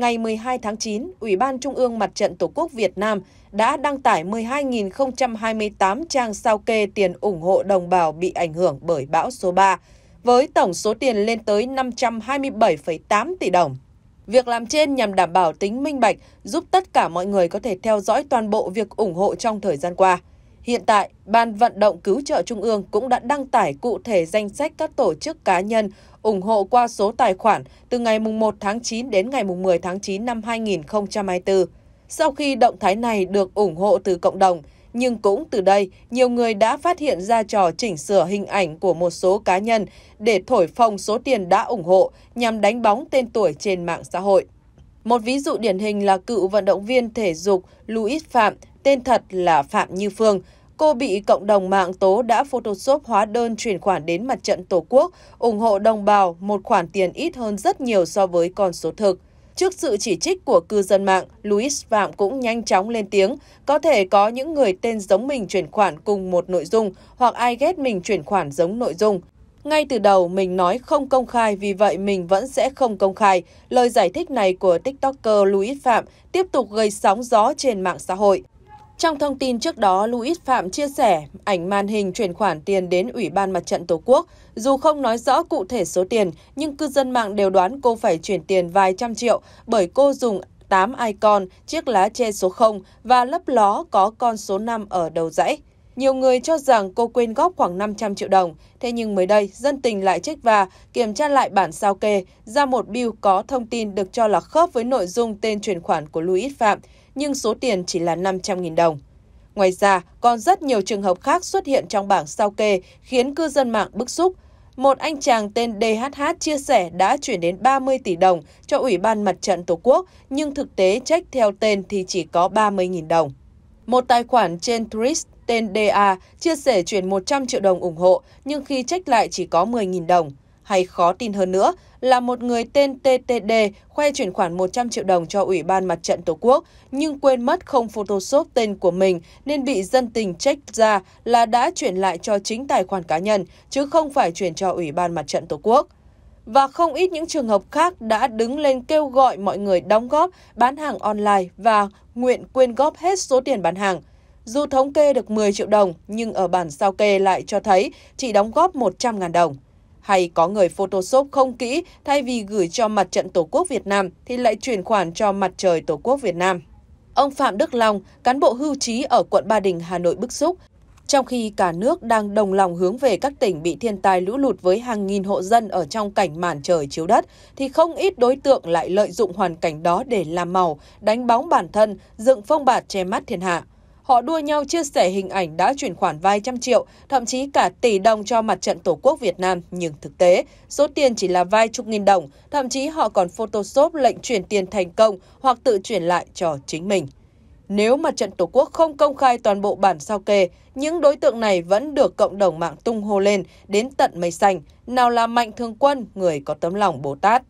ngày 12 tháng 9, Ủy ban Trung ương Mặt trận Tổ quốc Việt Nam đã đăng tải 12.028 trang sao kê tiền ủng hộ đồng bào bị ảnh hưởng bởi bão số 3, với tổng số tiền lên tới 527,8 tỷ đồng. Việc làm trên nhằm đảm bảo tính minh bạch, giúp tất cả mọi người có thể theo dõi toàn bộ việc ủng hộ trong thời gian qua. Hiện tại, Ban vận động cứu trợ Trung ương cũng đã đăng tải cụ thể danh sách các tổ chức cá nhân ủng hộ qua số tài khoản từ ngày 1 tháng 9 đến ngày 10 tháng 9 năm 2024. Sau khi động thái này được ủng hộ từ cộng đồng, nhưng cũng từ đây, nhiều người đã phát hiện ra trò chỉnh sửa hình ảnh của một số cá nhân để thổi phồng số tiền đã ủng hộ nhằm đánh bóng tên tuổi trên mạng xã hội. Một ví dụ điển hình là cựu vận động viên thể dục Louis Phạm, tên thật là Phạm Như Phương, Cô bị cộng đồng mạng tố đã photoshop hóa đơn chuyển khoản đến mặt trận Tổ quốc, ủng hộ đồng bào một khoản tiền ít hơn rất nhiều so với con số thực. Trước sự chỉ trích của cư dân mạng, Louis Phạm cũng nhanh chóng lên tiếng, có thể có những người tên giống mình chuyển khoản cùng một nội dung hoặc ai ghét mình chuyển khoản giống nội dung. Ngay từ đầu mình nói không công khai vì vậy mình vẫn sẽ không công khai. Lời giải thích này của TikToker Louis Phạm tiếp tục gây sóng gió trên mạng xã hội. Trong thông tin trước đó, Louis Phạm chia sẻ ảnh màn hình chuyển khoản tiền đến Ủy ban Mặt trận Tổ quốc. Dù không nói rõ cụ thể số tiền, nhưng cư dân mạng đều đoán cô phải chuyển tiền vài trăm triệu bởi cô dùng 8 icon, chiếc lá che số 0 và lấp ló có con số 5 ở đầu dãy. Nhiều người cho rằng cô quên góp khoảng 500 triệu đồng, thế nhưng mới đây, dân tình lại trích và kiểm tra lại bản sao kê, ra một bill có thông tin được cho là khớp với nội dung tên chuyển khoản của Louis Phạm nhưng số tiền chỉ là 500.000 đồng. Ngoài ra, còn rất nhiều trường hợp khác xuất hiện trong bảng sao kê khiến cư dân mạng bức xúc. Một anh chàng tên DHH chia sẻ đã chuyển đến 30 tỷ đồng cho Ủy ban Mặt trận Tổ quốc, nhưng thực tế trách theo tên thì chỉ có 30.000 đồng. Một tài khoản trên Trist tên DA chia sẻ chuyển 100 triệu đồng ủng hộ, nhưng khi trách lại chỉ có 10.000 đồng hay khó tin hơn nữa là một người tên TTD khoe chuyển khoản 100 triệu đồng cho Ủy ban Mặt trận Tổ quốc, nhưng quên mất không photoshop tên của mình nên bị dân tình trách ra là đã chuyển lại cho chính tài khoản cá nhân, chứ không phải chuyển cho Ủy ban Mặt trận Tổ quốc. Và không ít những trường hợp khác đã đứng lên kêu gọi mọi người đóng góp, bán hàng online và nguyện quyên góp hết số tiền bán hàng. Dù thống kê được 10 triệu đồng, nhưng ở bản sao kê lại cho thấy chỉ đóng góp 100.000 đồng hay có người Photoshop không kỹ thay vì gửi cho mặt trận Tổ quốc Việt Nam thì lại chuyển khoản cho mặt trời Tổ quốc Việt Nam. Ông Phạm Đức Long, cán bộ hưu trí ở quận Ba Đình, Hà Nội bức xúc. Trong khi cả nước đang đồng lòng hướng về các tỉnh bị thiên tai lũ lụt với hàng nghìn hộ dân ở trong cảnh màn trời chiếu đất, thì không ít đối tượng lại lợi dụng hoàn cảnh đó để làm màu, đánh bóng bản thân, dựng phong bạt che mắt thiên hạ. Họ đua nhau chia sẻ hình ảnh đã chuyển khoản vài trăm triệu, thậm chí cả tỷ đồng cho mặt trận Tổ quốc Việt Nam. Nhưng thực tế, số tiền chỉ là vài chục nghìn đồng, thậm chí họ còn photoshop lệnh chuyển tiền thành công hoặc tự chuyển lại cho chính mình. Nếu mặt trận Tổ quốc không công khai toàn bộ bản sao kê, những đối tượng này vẫn được cộng đồng mạng tung hô lên đến tận mây xanh, nào là mạnh thương quân, người có tấm lòng Bồ Tát.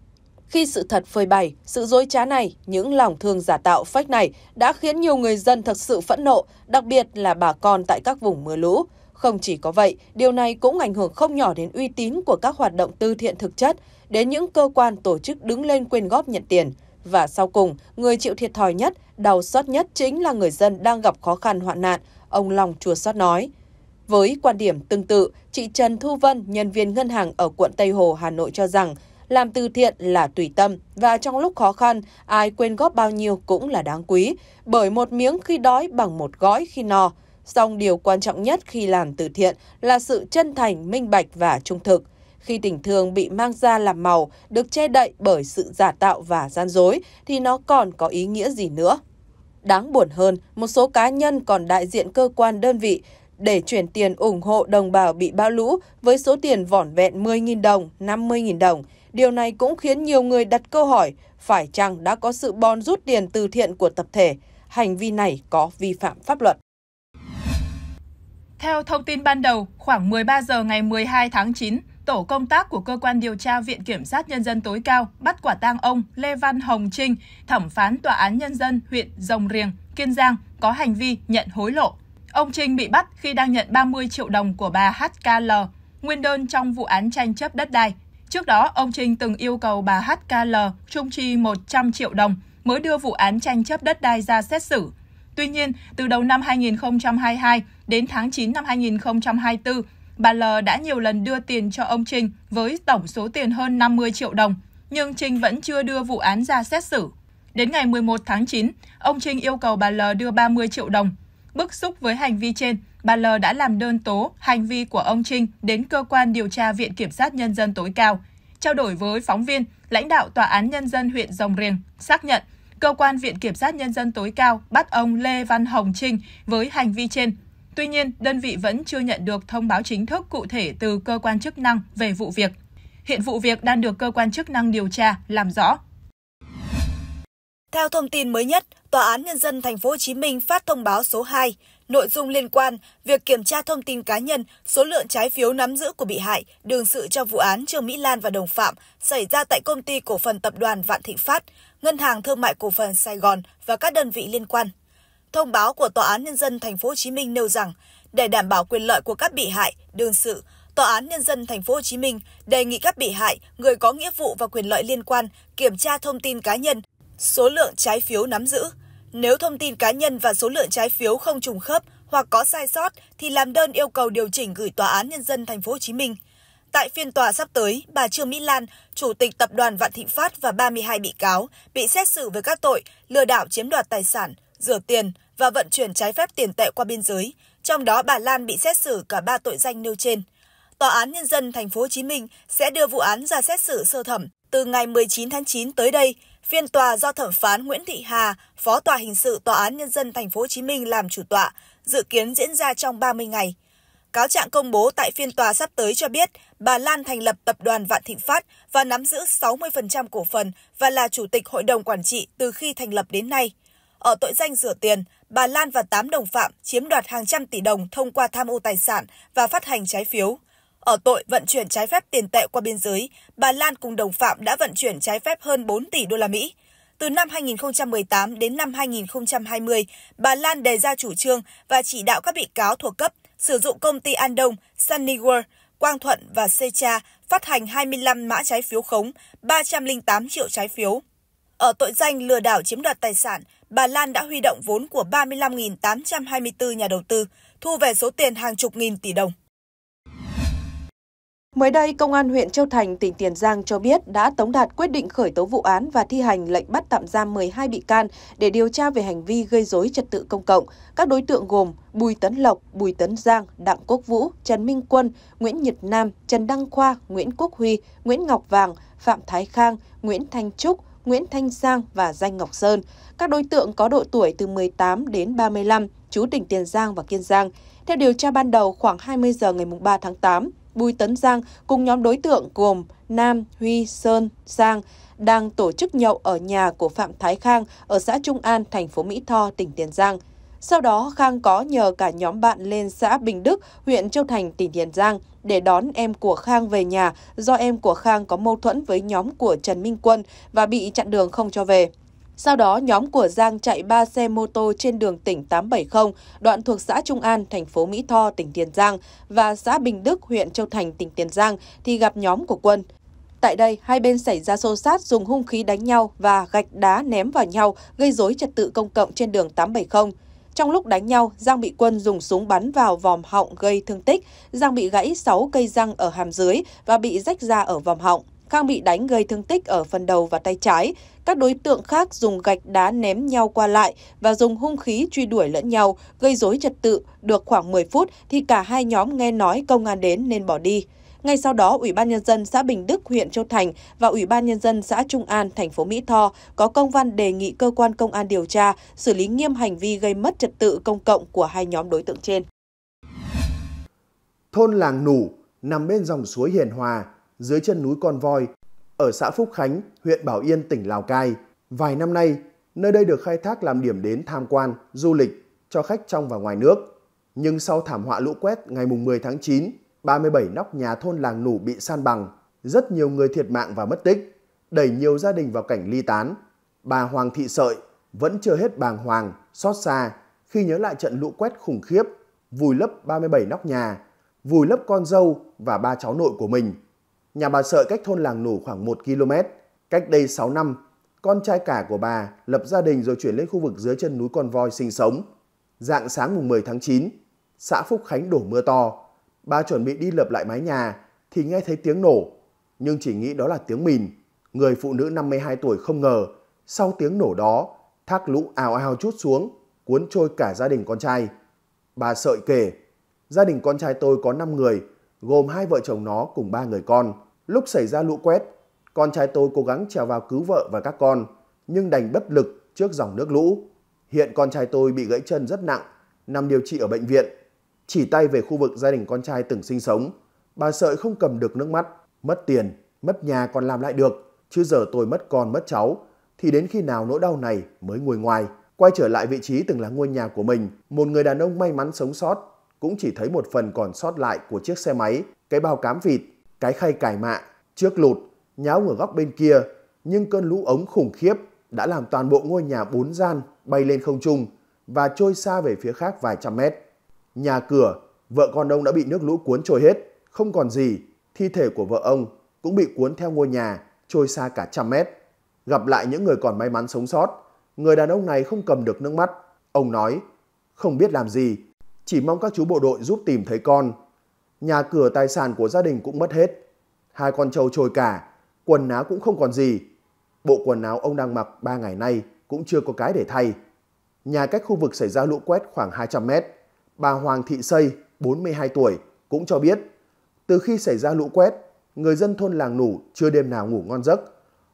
Khi sự thật phơi bày, sự dối trá này, những lòng thương giả tạo phách này đã khiến nhiều người dân thật sự phẫn nộ, đặc biệt là bà con tại các vùng mưa lũ. Không chỉ có vậy, điều này cũng ảnh hưởng không nhỏ đến uy tín của các hoạt động tư thiện thực chất, đến những cơ quan tổ chức đứng lên quyên góp nhận tiền. Và sau cùng, người chịu thiệt thòi nhất, đau xót nhất chính là người dân đang gặp khó khăn hoạn nạn, ông Long Chùa Xót nói. Với quan điểm tương tự, chị Trần Thu Vân, nhân viên ngân hàng ở quận Tây Hồ, Hà Nội cho rằng làm từ thiện là tùy tâm và trong lúc khó khăn, ai quên góp bao nhiêu cũng là đáng quý, bởi một miếng khi đói bằng một gói khi no. Song điều quan trọng nhất khi làm từ thiện là sự chân thành, minh bạch và trung thực. Khi tình thương bị mang ra làm màu, được che đậy bởi sự giả tạo và gian dối, thì nó còn có ý nghĩa gì nữa? Đáng buồn hơn, một số cá nhân còn đại diện cơ quan đơn vị để chuyển tiền ủng hộ đồng bào bị bão lũ với số tiền vỏn vẹn 10.000 đồng, 50.000 đồng. Điều này cũng khiến nhiều người đặt câu hỏi phải chăng đã có sự bon rút tiền từ thiện của tập thể, hành vi này có vi phạm pháp luật. Theo thông tin ban đầu, khoảng 13 giờ ngày 12 tháng 9, tổ công tác của cơ quan điều tra Viện Kiểm sát Nhân dân tối cao bắt quả tang ông Lê Văn Hồng Trinh, thẩm phán Tòa án Nhân dân huyện Rồng Riềng, Kiên Giang, có hành vi nhận hối lộ. Ông Trinh bị bắt khi đang nhận 30 triệu đồng của bà HKL, nguyên đơn trong vụ án tranh chấp đất đai. Trước đó, ông Trinh từng yêu cầu bà HKL trung chi 100 triệu đồng mới đưa vụ án tranh chấp đất đai ra xét xử. Tuy nhiên, từ đầu năm 2022 đến tháng 9 năm 2024, bà L đã nhiều lần đưa tiền cho ông Trinh với tổng số tiền hơn 50 triệu đồng, nhưng Trinh vẫn chưa đưa vụ án ra xét xử. Đến ngày 11 tháng 9, ông Trinh yêu cầu bà L đưa 30 triệu đồng. Bức xúc với hành vi trên, bà L đã làm đơn tố hành vi của ông Trinh đến cơ quan điều tra Viện Kiểm sát Nhân dân tối cao. Trao đổi với phóng viên, lãnh đạo Tòa án Nhân dân huyện Rồng Riềng xác nhận cơ quan Viện Kiểm sát Nhân dân tối cao bắt ông Lê Văn Hồng Trinh với hành vi trên. Tuy nhiên, đơn vị vẫn chưa nhận được thông báo chính thức cụ thể từ cơ quan chức năng về vụ việc. Hiện vụ việc đang được cơ quan chức năng điều tra, làm rõ. Theo thông tin mới nhất, Tòa án Nhân dân Thành phố Hồ Chí Minh phát thông báo số 2 nội dung liên quan việc kiểm tra thông tin cá nhân, số lượng trái phiếu nắm giữ của bị hại, đường sự cho vụ án Trương Mỹ Lan và đồng phạm xảy ra tại công ty cổ phần tập đoàn Vạn Thịnh Phát, Ngân hàng Thương mại Cổ phần Sài Gòn và các đơn vị liên quan. Thông báo của Tòa án Nhân dân Thành phố Hồ Chí Minh nêu rằng, để đảm bảo quyền lợi của các bị hại, đương sự, Tòa án Nhân dân Thành phố Hồ Chí Minh đề nghị các bị hại, người có nghĩa vụ và quyền lợi liên quan kiểm tra thông tin cá nhân, số lượng trái phiếu nắm giữ, nếu thông tin cá nhân và số lượng trái phiếu không trùng khớp hoặc có sai sót thì làm đơn yêu cầu điều chỉnh gửi Tòa án Nhân dân Thành phố Hồ Chí Minh. Tại phiên tòa sắp tới, bà Trương Mỹ Lan, Chủ tịch Tập đoàn Vạn Thịnh Phát và 32 bị cáo bị xét xử với các tội lừa đảo chiếm đoạt tài sản, rửa tiền và vận chuyển trái phép tiền tệ qua biên giới. Trong đó bà Lan bị xét xử cả ba tội danh nêu trên. Tòa án Nhân dân Thành phố Hồ Chí Minh sẽ đưa vụ án ra xét xử sơ thẩm từ ngày 19 tháng 9 tới đây – Phiên tòa do thẩm phán Nguyễn Thị Hà, Phó tòa hình sự Tòa án nhân dân thành phố Hồ Chí Minh làm chủ tọa, dự kiến diễn ra trong 30 ngày. Cáo trạng công bố tại phiên tòa sắp tới cho biết bà Lan thành lập tập đoàn Vạn Thịnh Phát và nắm giữ 60% cổ phần và là chủ tịch hội đồng quản trị từ khi thành lập đến nay. Ở tội danh rửa tiền, bà Lan và 8 đồng phạm chiếm đoạt hàng trăm tỷ đồng thông qua tham ô tài sản và phát hành trái phiếu. Ở tội vận chuyển trái phép tiền tệ qua biên giới, bà Lan cùng đồng phạm đã vận chuyển trái phép hơn 4 tỷ đô la Mỹ. Từ năm 2018 đến năm 2020, bà Lan đề ra chủ trương và chỉ đạo các bị cáo thuộc cấp sử dụng công ty An Đông, Sunny World, Quang Thuận và Secha phát hành 25 mã trái phiếu khống, 308 triệu trái phiếu. Ở tội danh lừa đảo chiếm đoạt tài sản, bà Lan đã huy động vốn của 35.824 nhà đầu tư, thu về số tiền hàng chục nghìn tỷ đồng. Mới đây, Công an huyện Châu Thành, tỉnh Tiền Giang cho biết đã tống đạt quyết định khởi tố vụ án và thi hành lệnh bắt tạm giam 12 bị can để điều tra về hành vi gây dối trật tự công cộng. Các đối tượng gồm Bùi Tấn Lộc, Bùi Tấn Giang, Đặng Quốc Vũ, Trần Minh Quân, Nguyễn Nhật Nam, Trần Đăng Khoa, Nguyễn Quốc Huy, Nguyễn Ngọc Vàng, Phạm Thái Khang, Nguyễn Thanh Trúc, Nguyễn Thanh Giang và Danh Ngọc Sơn. Các đối tượng có độ tuổi từ 18 đến 35, chú tỉnh Tiền Giang và Kiên Giang. Theo điều tra ban đầu, khoảng 20 giờ ngày 3 tháng 8, Bùi Tấn Giang cùng nhóm đối tượng gồm Nam, Huy, Sơn, Giang đang tổ chức nhậu ở nhà của Phạm Thái Khang ở xã Trung An, thành phố Mỹ Tho, tỉnh Tiền Giang. Sau đó, Khang có nhờ cả nhóm bạn lên xã Bình Đức, huyện Châu Thành, tỉnh Tiền Giang để đón em của Khang về nhà do em của Khang có mâu thuẫn với nhóm của Trần Minh Quân và bị chặn đường không cho về. Sau đó, nhóm của Giang chạy 3 xe mô tô trên đường tỉnh 870, đoạn thuộc xã Trung An, thành phố Mỹ Tho, tỉnh Tiền Giang và xã Bình Đức, huyện Châu Thành, tỉnh Tiền Giang thì gặp nhóm của Quân. Tại đây, hai bên xảy ra xô xát dùng hung khí đánh nhau và gạch đá ném vào nhau, gây rối trật tự công cộng trên đường 870. Trong lúc đánh nhau, Giang bị quân dùng súng bắn vào vòm họng gây thương tích. Giang bị gãy 6 cây răng ở hàm dưới và bị rách da ở vòm họng. Khang bị đánh gây thương tích ở phần đầu và tay trái. Các đối tượng khác dùng gạch đá ném nhau qua lại và dùng hung khí truy đuổi lẫn nhau, gây rối trật tự. Được khoảng 10 phút thì cả hai nhóm nghe nói công an đến nên bỏ đi. Ngay sau đó, Ủy ban nhân dân xã Bình Đức, huyện Châu Thành và Ủy ban nhân dân xã Trung An, thành phố Mỹ Tho có công văn đề nghị cơ quan công an điều tra, xử lý nghiêm hành vi gây mất trật tự công cộng của hai nhóm đối tượng trên. Thôn làng Nủ nằm bên dòng suối Hiền Hòa, dưới chân núi Con Voi, ở xã Phúc Khánh, huyện Bảo Yên, tỉnh Lào Cai. Vài năm nay, nơi đây được khai thác làm điểm đến tham quan, du lịch cho khách trong và ngoài nước. Nhưng sau thảm họa lũ quét ngày 10 tháng 9, 37 nóc nhà thôn làng nủ bị san bằng, rất nhiều người thiệt mạng và mất tích, đẩy nhiều gia đình vào cảnh ly tán. Bà Hoàng Thị Sợi vẫn chưa hết bàng hoàng, xót xa khi nhớ lại trận lũ quét khủng khiếp, vùi lấp 37 nóc nhà, vùi lấp con dâu và ba cháu nội của mình. Nhà bà Sợi cách thôn làng Nủ khoảng 1 km. Cách đây 6 năm, con trai cả của bà lập gia đình rồi chuyển lên khu vực dưới chân núi Con Voi sinh sống. Dạng sáng mùng 10 tháng 9, xã Phúc Khánh đổ mưa to. Bà chuẩn bị đi lập lại mái nhà thì nghe thấy tiếng nổ, nhưng chỉ nghĩ đó là tiếng mìn. Người phụ nữ 52 tuổi không ngờ, sau tiếng nổ đó, thác lũ ào ào chút xuống, cuốn trôi cả gia đình con trai. Bà sợi kể, gia đình con trai tôi có 5 người, gồm hai vợ chồng nó cùng ba người con. Lúc xảy ra lũ quét, con trai tôi cố gắng trèo vào cứu vợ và các con, nhưng đành bất lực trước dòng nước lũ. Hiện con trai tôi bị gãy chân rất nặng, nằm điều trị ở bệnh viện. Chỉ tay về khu vực gia đình con trai từng sinh sống, bà sợi không cầm được nước mắt, mất tiền, mất nhà còn làm lại được, chứ giờ tôi mất con mất cháu, thì đến khi nào nỗi đau này mới nguôi ngoài. Quay trở lại vị trí từng là ngôi nhà của mình, một người đàn ông may mắn sống sót cũng chỉ thấy một phần còn sót lại của chiếc xe máy, cái bao cám vịt, cái khay cải mạ, trước lụt, nháo ở góc bên kia, nhưng cơn lũ ống khủng khiếp đã làm toàn bộ ngôi nhà bốn gian bay lên không trung và trôi xa về phía khác vài trăm mét. Nhà cửa, vợ con ông đã bị nước lũ cuốn trôi hết, không còn gì, thi thể của vợ ông cũng bị cuốn theo ngôi nhà, trôi xa cả trăm mét. Gặp lại những người còn may mắn sống sót, người đàn ông này không cầm được nước mắt. Ông nói, không biết làm gì, chỉ mong các chú bộ đội giúp tìm thấy con. Nhà cửa tài sản của gia đình cũng mất hết. Hai con trâu trôi cả, quần áo cũng không còn gì. Bộ quần áo ông đang mặc ba ngày nay cũng chưa có cái để thay. Nhà cách khu vực xảy ra lũ quét khoảng 200 mét. Bà Hoàng Thị Xây, 42 tuổi, cũng cho biết từ khi xảy ra lũ quét, người dân thôn làng nủ chưa đêm nào ngủ ngon giấc.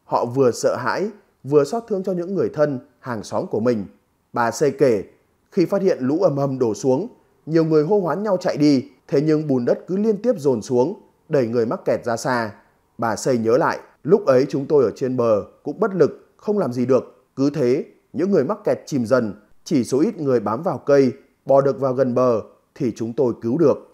Họ vừa sợ hãi, vừa xót thương cho những người thân, hàng xóm của mình. Bà Xây kể, khi phát hiện lũ ầm ầm đổ xuống, nhiều người hô hoán nhau chạy đi, thế nhưng bùn đất cứ liên tiếp dồn xuống, đẩy người mắc kẹt ra xa. Bà Xây nhớ lại, lúc ấy chúng tôi ở trên bờ cũng bất lực, không làm gì được. Cứ thế, những người mắc kẹt chìm dần, chỉ số ít người bám vào cây, bò được vào gần bờ thì chúng tôi cứu được.